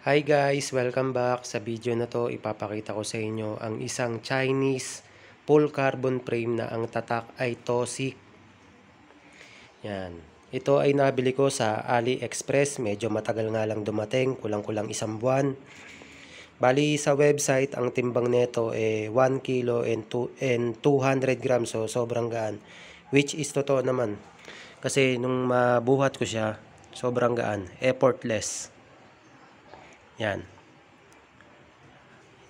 Hi guys! Welcome back! Sa video na to, ipapakita ko sa inyo ang isang Chinese full carbon frame na ang tatak ay toxic. Yan. Ito ay nabili ko sa AliExpress. Medyo matagal nga lang dumating. Kulang-kulang isang buwan. Bali sa website, ang timbang nito ay 1 kilo and, two, and 200 grams. So sobrang gaan. Which is totoo naman. Kasi nung mabuhat ko siya, sobrang gaan. Effortless yan.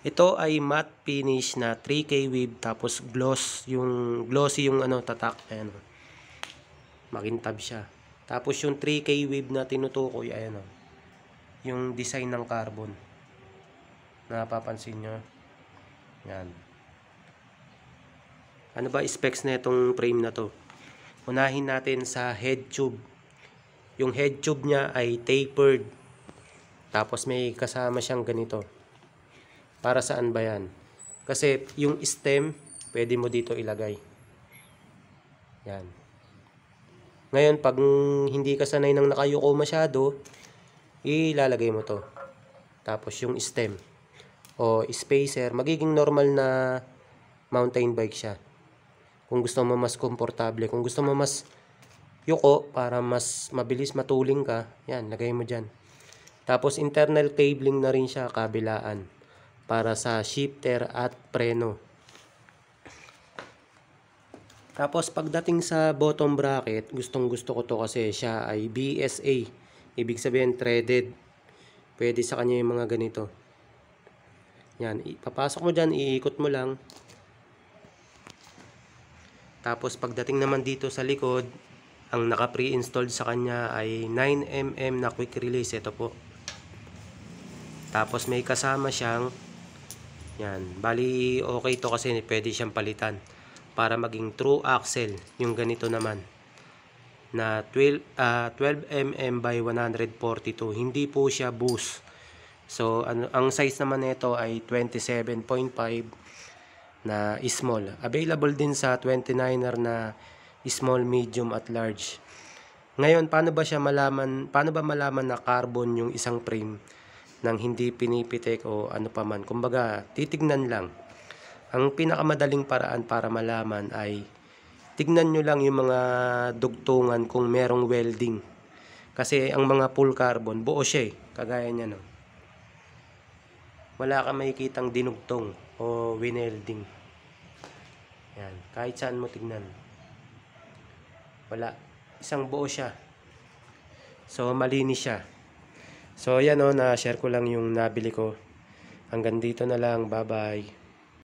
Ito ay matte finish na 3K weave tapos gloss yung glossy yung ano tatak ayan. Magintab siya. Tapos yung 3K weave na tinutukoy ayan oh. Yung design ng carbon. Napapansin niyo? Yan. Ano ba specs nitong frame na to? Unahin natin sa head tube. Yung head tube niya ay tapered tapos may kasama siyang ganito. Para saan ba yan? Kasi yung stem, pwede mo dito ilagay. Yan. Ngayon, pag hindi ka sanay ng nakayuko masyado, ilalagay mo to. Tapos yung stem o spacer, magiging normal na mountain bike siya. Kung gusto mo mas komportable, kung gusto mo mas yuko para mas mabilis matuling ka, yan, lagay mo dyan. Tapos internal cabling na rin siya kabilaan para sa shifter at preno. Tapos pagdating sa bottom bracket, gustong gusto ko to kasi siya ay BSA. Ibig sabihin threaded. Pwede sa kanya yung mga ganito. Yan, ipapasok mo dyan, iikot mo lang. Tapos pagdating naman dito sa likod, ang naka pre-installed sa kanya ay 9mm na quick release. Ito po. Tapos may kasama siyang yan. Bali okay to kasi pwede siyang palitan para maging true axle yung ganito naman na 12, uh, 12 mm by 142 hindi po siya boost so ano, ang size naman nito ay 27.5 na small available din sa 29er na small medium at large ngayon paano ba siya malaman paano ba malaman na carbon yung isang frame ng hindi pinipitik o ano pa man. Kumbaga, titignan lang. Ang pinakamadaling paraan para malaman ay tignan nyo lang yung mga dugtungan kung merong welding. Kasi ang mga full carbon, buo siya eh. Kagaya niya no. Wala kang makikitang dinugtong o winelding. Yan. Kahit saan mo tignan. Wala. Isang buo siya. So, malinis siya. So, yan o, oh, na-share ko lang yung nabili ko. Hanggang dito na lang. Bye-bye.